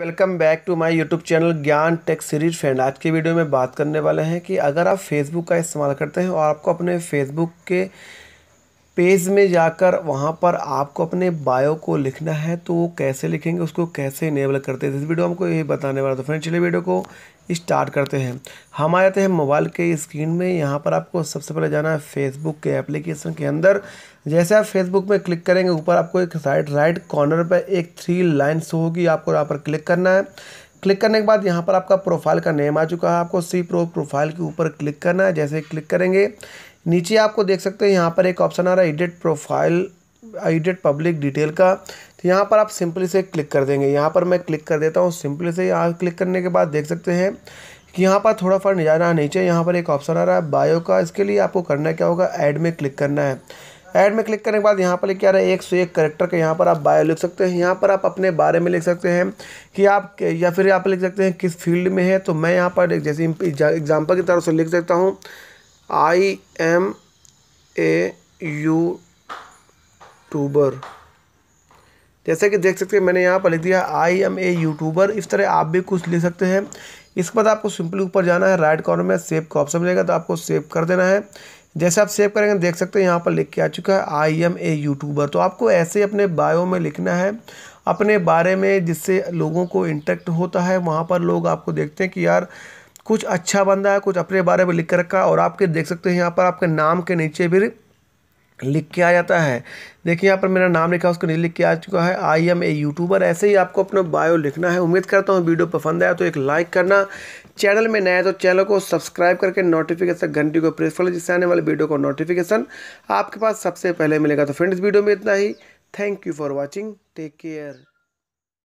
welcome back to my YouTube channel Gyan tech series friend आज के video में बात करने वाले हैं कि अगर आप फेसबुक का इस्तेमाल करते हैं और आपको अपने फेसबुक के पेज में जाकर वहाँ पर आपको अपने बायो को लिखना है तो वो कैसे लिखेंगे उसको कैसे इनेबल करते हैं इस वीडियो हमको यही बताने वाला तो फ्रेंड चलिए वीडियो को स्टार्ट करते हैं हम आ जाते हैं मोबाइल के स्क्रीन में यहाँ पर आपको सबसे पहले जाना है फेसबुक के एप्लीकेशन के अंदर जैसे आप फेसबुक में क्लिक करेंगे ऊपर आपको एक साइड राइट कॉर्नर पर एक थ्री लाइन्स होगी आपको यहाँ पर क्लिक करना है क्लिक करने के बाद यहाँ पर आपका प्रोफाइल का नेम आ चुका है आपको सी प्रो प्रोफाइल के ऊपर क्लिक करना है जैसे क्लिक करेंगे नीचे आपको देख सकते हैं यहाँ पर एक ऑप्शन आ रहा है edit profile edit public detail का तो यहाँ पर आप सिंपली से क्लिक कर देंगे यहाँ पर मैं क्लिक कर देता हूँ सिंपली से यहाँ क्लिक करने के बाद देख सकते हैं कि यहाँ पर थोड़ा फर्ट जाना नीचे यहाँ पर एक ऑप्शन आ रहा है बायो का इसके लिए आपको करना क्या होगा ऐड में क्लिक करना है ऐड में क्लिक करने के बाद यहाँ पर क्या रहा है एक सौ एक करेक्टर का यहाँ पर आप बायो लिख सकते हैं यहाँ पर आप अपने बारे में लिख सकते हैं कि आप या फिर आप लिख सकते हैं किस फील्ड में है तो मैं यहाँ पर जैसे एग्जाम्पल की तरफ से लिख सकता हूँ आई एम ए यू टूबर जैसे कि देख सकते हैं मैंने यहाँ पर लिख दिया आई एम ए यूट्यूबर इस तरह आप भी कुछ लिख सकते हैं इसके बाद आपको सिंपली ऊपर जाना है राइट कॉर्नर में सेव का ऑप्शन मिलेगा तो आपको सेव कर देना है जैसे आप सेव करेंगे देख सकते हैं यहाँ पर लिख के आ चुका है आई एम ए यूट्यूबर तो आपको ऐसे ही अपने बायो में लिखना है अपने बारे में जिससे लोगों को इंटरेक्ट होता है वहाँ पर लोग आपको देखते हैं कि यार कुछ अच्छा बंदा है कुछ अपने बारे में लिख कर रखा और आपके देख सकते हैं यहाँ पर आपके नाम के नीचे भी लिख के आ जाता है देखिए यहाँ पर मेरा नाम लिखा है उसको नीचे लिख के आ चुका है आई एम ए यूट्यूबर ऐसे ही आपको अपना बायो लिखना है उम्मीद करता हूँ वीडियो पसंद आया तो एक लाइक करना चैनल में नया तो चैनल को सब्सक्राइब करके नोटिफिकेशन घंटी को प्रेस कर लो जिससे आने वाले वीडियो का नोटिफिकेशन आपके पास सबसे पहले मिलेगा तो फ्रेंड्स वीडियो में इतना ही thank you for watching take care